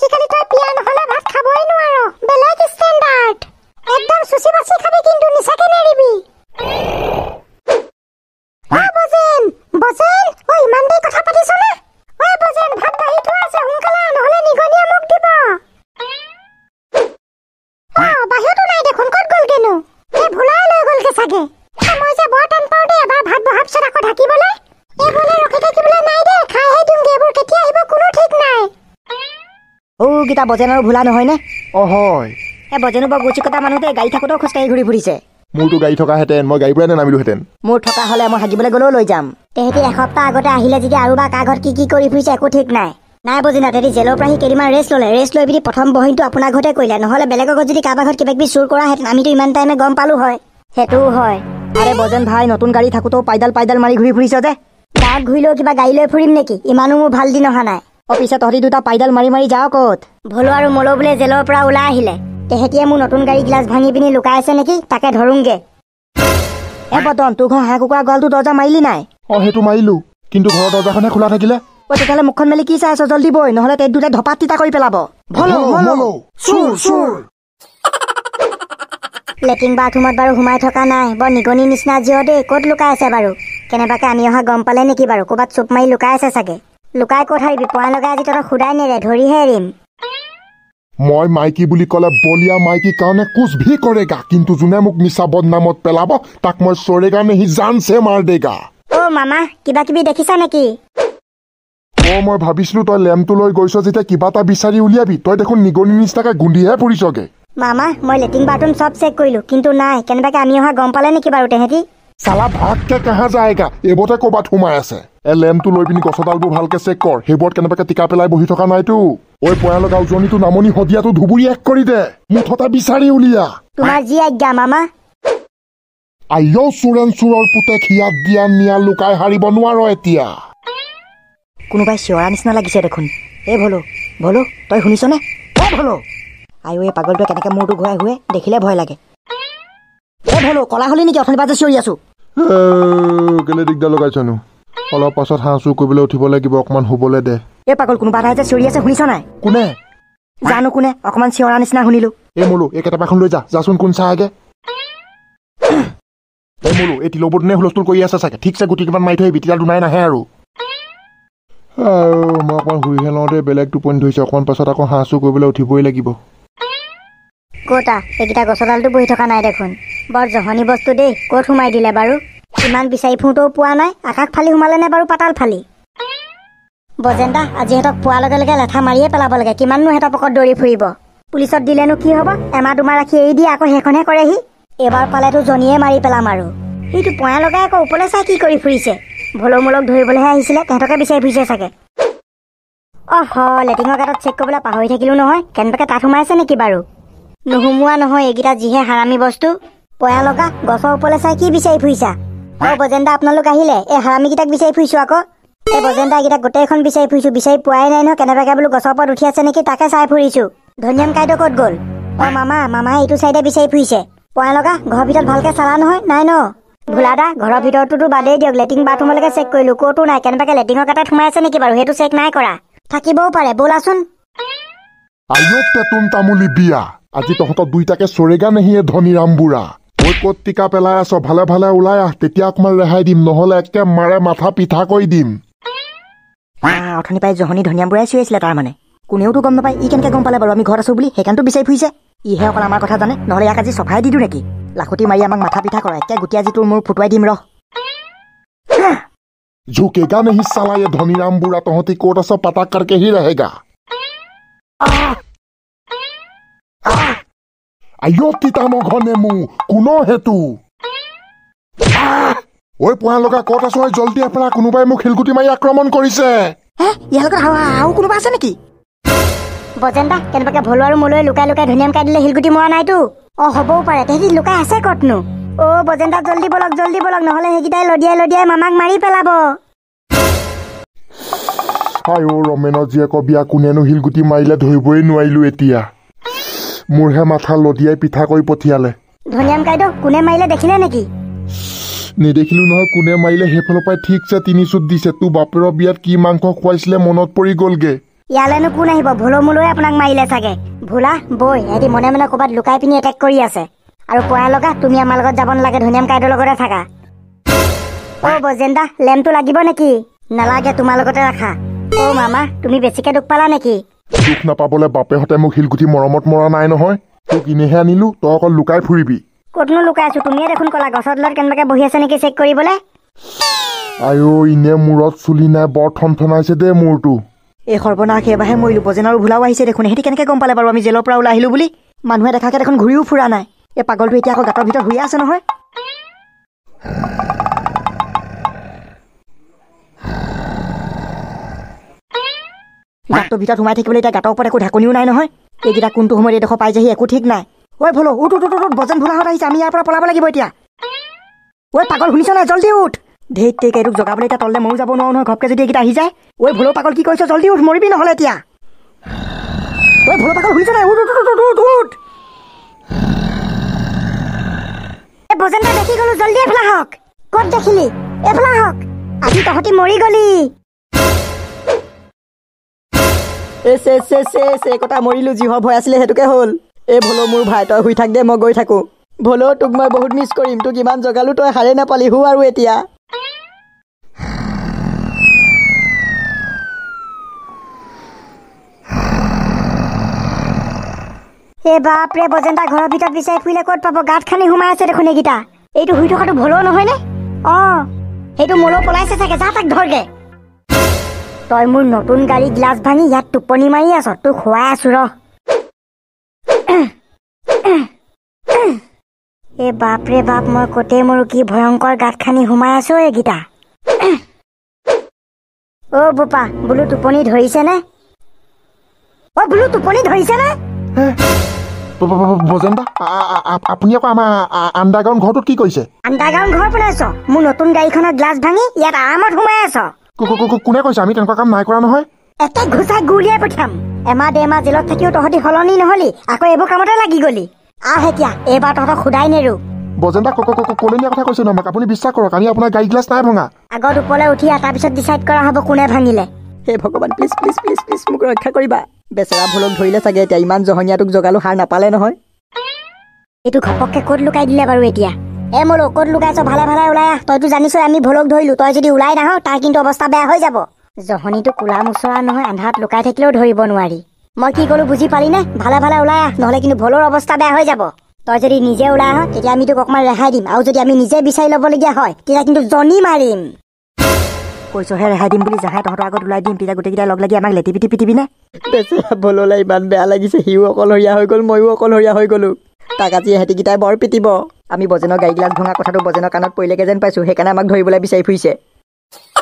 聞かれ কুকুৰকেইটা বজেনৰ ভোলা নহয়নে অ হয় এই বজেনো বৰ গুচি কটা মানুহতে গাড়ী থাকোঁতেও খোজকাঢ়ি ঘূৰি ফুৰিছে মোৰতো গাড়ী থকাহেঁতেন মই গাড়ী পৰাই নামিলোহেঁতেন মোৰ থকা হ'লে মই হাগিবলৈ গ'লেও লৈ যাম তেহেঁতি এসপ্তাহ আগতে আহিলে যেতিয়া আৰু বা কা ঘৰত কি কি কৰি ফুৰিছে একো ঠিক নাই নাই বজিনা তেহেঁতি জেলৰ পৰা আহি কেইদিনমান ৰেষ্ট ল'লে ৰেষ্ট লৈ পিনি প্ৰথম বহীনটো আপোনাৰ ঘৰতে কৰিলে নহ'লে বেলেগৰ ঘৰত যদি কাৰোবাৰ ঘৰত কিবা কিবি চুৰ কৰাহেঁতেন আমিতো ইমান টাইমে গম পালো হয় সেইটোও হয় আৰে বজন ভাই নতুন গাড়ী থাকোঁতেও পাইডাল পাইডাল মাৰি ঘূৰি ফুৰিছ যে গাঁৱত ঘূৰিলেও কিবা গাড়ী লৈ ফুৰিম নেকি ইমানো মোৰ ভাল দিন অহা নাই অফিচে তহঁতি দুটা পাইডাল মাৰি মাৰি যাৱ কত ভলো আৰু মলো বোলে জেলৰ পৰা ওলাই আহিলে তেহেঁতিয়ে মোৰ নতুন গাড়ী গিলাচ ভাঙি পিনি লুকাই আছে নেকি তাকে ধৰোগে এ বটন তোৰ ঘৰ হাঁহ কুকুৰা গলটো দৰ্জা মাৰিলি নাই অ সেইটো মাৰিলো কিন্তু ঘৰৰ দৰ্জাখনে খোলা থাকিলে অ মুখখন মেলি কি চাই আছ জলদি বৈ নহ'লে তেত দুটাই ধপাত তিতা কৰি পেলাব লেট্ৰিন বাথৰুমত বাৰু সোমাই থকা নাই বৰ নিগনি নিচিনা জীয় দেই ক'ত লুকাই আছে বাৰু কেনেবাকৈ আনি অহা গম পালে নেকি বাৰু ক'ৰবাত চুপ মাৰি লুকাই আছে চাগে লুকাই কত হাৰিবি পোৱা লগাই আজি তহঁতক সুধাই নেৰে ধৰিহে এৰিম মই মাইকী বুলি ক'লে বলিয়া মাইকীৰ কাৰণে কোচ ভি কৰেগা কিন্তু যোনে মোক মিছা বদনামত পেলাব তাক মই চৰেগা নেহি জানছে মাৰ দেগা অ' মামা কিবা কিবি দেখিছা নেকি অ' মই ভাবিছিলোঁ তই লেম্পটো লৈ গৈছ যেতিয়া কিবা এটা বিচাৰি উলিয়াবি তই দেখোন নিগনি নিচিনাকে গুন্দিহে পৰিছগে মামা মই লেট্ৰিন বাথৰুম চব চেক কৰিলোঁ কিন্তু নাই কেনেবাকে আমি অহা গম পালে নেকি বাৰু তেহেঁতি চালা ভাগকে কাহা যায়গা এইবতে কবাত সোমাই আছে এ লেম্পটো লৈ পিনি গছডালবোৰ ভালকে চেক কৰ সেইবোৰত কেনেবাকে টিকা পেলাই বহি থকা নাইতো ঐ পয়াল গাঁওজনীটো নামনি সদিয়াটো ধুবুৰী এক কৰি দে মুঠতে বিচাৰি উলিয়া তোমাৰ যি আজ্ঞা মামা আয়ো চুৰেন চুৰৰ পুতেক হিয়াত দিয়া নিয়া লুকাই সাৰিব নোৱাৰ এতিয়া কোনোবাই চিঞৰা নিচিনা লাগিছে দেখোন এই ভলো ভলো তই শুনিছনে এ ভলো আয়ো এই পাগলটোৱে কেনেকৈ মূৰটো ঘূৰাই হুৱে দেখিলে ভয় লাগে এ ভলো কলা হলি নেকি অথনিবাজে চিঞৰি আছো কেলে দিগদাৰ লগাইছনো অলপ পাছত হাঁহ চুৰ কৰিবলৈ উঠিব লাগিব অকমান শুবলৈ দে এই পাগল কোনোবা এটা যে চিঞৰি আছে শুনিছ নাই কোনে জানো কোনে অকমান চিঞৰা নিচিনা শুনিলো এই মোলো এই কেতাবাখন লৈ যাচোন কোন চাইগে এই মোলো এই তিলবুদিনে হুলস্থুল কৰি আছে চাগে ঠিক চাগে গুটি কিমান মাৰি থৈ বিটিয়া দুনাই নাহে আৰু মই অকণমান শুইহে লওঁতে বেলেগ টোপনি ধৰিছে অকণমান পাছত আকৌ হাঁহ চুৰ কৰিবলৈ উঠিবই লাগিব ক'তা এইকেইটা গছডালটো বহি থকা নাই দেখোন বৰ জহনি বস্তু দেই ক'ত সোমাই দিলে বাৰু ইমান বিচাৰি ফুৰোঁতেও পোৱা নাই আকাশ ফালি সোমালে নে বাৰু পাতাল ফালি বজেন্দা আজি সিহঁতক পোৱাৰ লগে লগে লেঠা মাৰিয়ে পেলাব লাগে কিমাননো সিহঁতৰ পকত দৌৰি ফুৰিব পুলিচত দিলেনো কি হ'ব এমাহ দুমাহ ৰাখি এৰি দিয়ে আকৌ সেইখনহে কৰেহি এইবাৰ পালেতো জনীয়ে মাৰি পেলাম আৰু সিটো পয়া লগাই আকৌ ওপৰলৈ চাই কি কৰি ফুৰিছে ভলৌমূলক ধৰিবলৈহে আহিছিলে তেহেঁতকে বিচাৰি ফুৰিছে চাগে অহ লেটিনৰ গাঁতত চেক কৰিবলৈ পাহৰি থাকিলোঁ নহয় কেনেবাকৈ তাত সোমাইছে নেকি বাৰু নোসোমোৱা নহয় এইকেইটা যিহে হাৰামী বস্তু পয়া লগা গছৰ ওপৰলৈ চাই কি বিচাৰি ফুৰিছা অ বজেন্দা আপোনালোক আহিলে এই হাৰামিকেইটাক বিচাৰি ফুৰিছো আকৌ এই বজেন্তাকেইটাক গোটেইখন বিচাৰি ফুৰিছো বিচাৰি পোৱাই নাই নহয় কেনেবাকে বোলো গছৰ ওপৰত উঠি আছে নেকি তাকে চাই ফুৰিছো ধনিয়াম কাইদেউ ক'ত গ'ল অ মামা মামাই এইটো চাইডে বিচাৰি ফুৰিছে পোৱাই লগা ঘৰৰ ভিতৰত ভালকে চালা নহয় নাই ন ভোলা দা ঘৰৰ ভিতৰতো বাদেই দিয়ক লেট্ৰিন বাথৰুমলৈকে চেক কৰিলো ক'তো নাই কেনেবাকে লেট্ৰিনৰ কাটাত সোমাই আছে নেকি বাৰু সেইটো চেক নাই কৰা থাকিবও পাৰে বোলাচোন বিয়া আজি তহঁতৰ দুইটাকে চৰেগা নেহিয়ে ধনী ৰাম বুঢ়া মই ক'ত টিকা পেলাই আছ ভালে ভালে ওলাই আহ তেতিয়া অকমান ৰেহাই দিম নহলে একে মাথা পিঠা কৰি দিম অথনি পাই জহনী ধনিয়াম বুঢ়াই চিঞৰিছিলে তাৰমানে কোনেওতো গম নাপায় ই কেনেকে গম পালে বাৰু আমি ঘৰত আছো বুলি সেইকাৰণেতো বিচাৰি ফুৰিছে ইহে অকল আমাৰ কথা জানে নহ'লে ইয়াক আজি চফাই দি দিওঁ নেকি লাখুটি মাৰি আমাক মাথা পিঠা কৰা একে গুটি আজি তোৰ মোৰ ফুটুৱাই দিম ৰহ জো কেইটা নেহি চালাই ধনীৰাম বুঢ়া তহঁতি ক'ত আছ পাতাকাৰ কেহি ৰাহেগা আয়ত্তি তাম ঘনেমু কোনো হেতু ঐ পোৱা লগা কত আছো জলদি এপৰা কোনোবাই মোক শিলগুটি মাৰি আক্ৰমণ কৰিছে আৰু কোনোবা আছে নেকি বজেন্দা কেনেবাকে ভলু আৰু মোলৈ লুকাই লুকাই ধুনীয়া কাই দিলে শিলগুটি মৰা নাইতো অ হবও পাৰে তেহেতি লুকাই আছে কতনো অ বজেন্দা জল্দি বলক জল্দি বলক নহলে সেইকেইটাই লদিয়াই লদিয়াই মামাক মাৰি পেলাব আই ৰমেনৰ জীয়েকৰ বিয়া কোনেনো শিলগুটি মাৰিলে ধৰিবই নোৱাৰিলো এতিয়া মোৰহে মাথা লদিয়াই পিঠা কৰি পঠিয়ালে ধনিয়াম কাইদ কোনে মাৰিলে দেখিলে নেকি নেদেখিলো নহয় কোনে মাৰিলে সেইফালৰ পৰাই ঠিক যে তিনি চুট দিছে তোৰ বাপেৰৰ বিয়াত কি মাংস খুৱাইছিলে মনত পৰি গলগে ইয়ালেনো কোন আহিব ভুলমূলৈ আপোনাক মাৰিলে চাগে ভোলা বৈ সিহঁতি মনে মনে ক'ৰবাত লুকাই পিনি এটেক কৰি আছে আৰু কোৱাই লগা তুমি আমাৰ লগত যাব নালাগে ধুনীয়াম কাইদৰ লগতে থাকা অ' বজেন্দা লেম্পটো লাগিব নেকি নালাগে তোমাৰ লগতে ৰাখা অ' মামা তুমি বেছিকৈ দুখ পালা নেকি দুখ নাপাবলে বাপেহঁতে মোক শিলগুটি মৰমত মৰা নাই নহয় তোক ইনেহে আনিলো তই লুকাই ফুৰিবি কতনো লুকাই আছো তুমিয়ে দেখোন ক'লা গছৰ তলত কেনেবাকে বহি আছে নেকি চেক কৰিবলে আইঅ ইনে মূৰত চুলি নাই বৰ থনথনাইছে দেই মূৰটো এই সৰ্বনাশ সেইবাবে মই লুপজেন আৰু ভুলাও আহিছে দেখোন সিহঁতি কেনেকৈ গম পালে বাৰু আমি জেলৰ পৰা ওলাই আহিলোঁ বুলি মানুহে দেখাকে দেখোন ঘূৰিও ফুৰা নাই এই পাগলটো এতিয়া আকৌ গাঁতৰ ভিতৰত ঘূৰি আছে নহয় তো ভিতৰত সোমাই থাকিবলৈ এতিয়া গাঁতৰ ওপৰত একো ঢাকনিও নাই নহয় এইকেইটা কোনটো সময়ত এইডোখৰ পাই যায়হি একো ঠিক নাই ঐ ভুল উঠ উঠ উঠ উঠ বজন ভুলাহঁত আহিছে আমি ইয়াৰ পৰা পলাব লাগিব এতিয়া ঐ পাগল শুনিছ নাই জল্দি উঠ ধেই তেক এইটোক জগাবলৈ এতিয়া তললৈ ময়ো যাব নোৱাৰো নহয় ঘপকৈ যদি এইকেইটা আহি যায় ঐ ভুলৌ পাগল কি কৰিছ জল্দি উঠ মৰিবি নহ'লে এতিয়া ঐ ভুলৌ পাগল শুনিছ নাই উঠ উঠ উঠ উঠ উঠ এ বজেন দেখি গ'লো জল্দি এফালে ক'ত দেখিলি এফালে আহক আজি তহঁতি মৰি গ'লি এ চে চে চে চে কটা মৰিলোঁ যিহ ভয় আছিলে সেইটোকে হ'ল এই ভলো মোৰ ভাই তই শুই থাক দে মই গৈ থাকোঁ ভলো তোক মই বহুত মিছ কৰিম তোক ইমান জগালোঁ তই হাৰে নাপালি শু আৰু এতিয়া এ বাপৰে বজেন্দা ঘৰৰ ভিতৰত বিচাৰি ফুৰিলে ক'ত পাব গাত খানি সোমাই আছে দেখোন এইকেইটা এইটো শুই থকাটো ভলো নহয়নে অঁ সেইটো মোলৈ পলাইছে চাগে যা তাক ধৰগৈ তই মোৰ নতুন গাড়ী গ্লাছ ভাঙি ইয়াত টোপনি মাৰি আছ তোক খুৱাই আছো ৰ এই বাপ ৰে বাপ মই কতে মোৰ কি ভয়ংকৰ গাঁত খানি সোমাই আছো এইকেইটা অ বোপা বোলো টোপনি ধৰিছেনে অ বোলো টোপনি ধৰিছেনে আন্দাৰগাউন ঘৰ বনাইছ মোৰ নতুন গাড়ীখনৰ গ্লাছ ভাঙি ইয়াত আৰামত সোমাই আছ কোনে কৈছে আমি তেনেকুৱা কাম নাই কৰা নহয় এতে ঘুচা গুলিয়াই পঠিয়াম এমাহ ডেৰমাহ জেলত থাকিও তহঁতি সলনি নহলি আকৌ এইবোৰ কামতে লাগি গলি আহ এইবাৰ তহঁতক সোধাই নেৰো এইটো ঘপককে কত লুকাই দিলে বাৰু এতিয়া এই মোৰ ঔকত লুকাইছ ভালে ভালে ওলাই আহ তইতো জানিছ আমি ভোলক ধৰিলো তই যদি ওলাই নাহ তাৰ কিন্তু অৱস্থা বেয়া হৈ যাব জহনীটো কোলা মোচৰা নহয় আন্ধাত লুকাই থাকিলেও ধৰিব নোৱাৰি মই কি কলো বুজি পালি নে ভালে ভালে ওলাই আহ নহলে কিন্তু ভোলৰ অৱস্থা বেয়া হৈ যাব তই যদি নিজে ওলাই আহ তেতিয়া আমি তোক অকণমান ৰেহাই দিম আৰু যদি আমি নিজে বিচাৰি লবলগীয়া হয় তেতিয়া কিন্তু জনি মাৰিম কৈছোহে ৰেহাই দিম বুলি জেহাই তহঁতৰ আগত ওলাই দিম তেতিয়া গোটেইকেইটা লগ লাগি আমাক লেটি পিটি পিটিবি নে ভোললৈ ইমান বেয়া লাগিছে সিও অকলশৰীয়া হৈ গ'ল ময়ো অকলশৰীয়া হৈ গ'লো তাক আজি সিহঁতিকেইটাই বৰ পিটিব আমি বজেনৰ গাড়ী গ্লাছ ভঙা কথাটো বজেনৰ কাণত পৰিলেকে যেন পাইছোঁ সেইকাৰণে আমাক ধৰিবলৈ বিচাৰি ফুৰিছে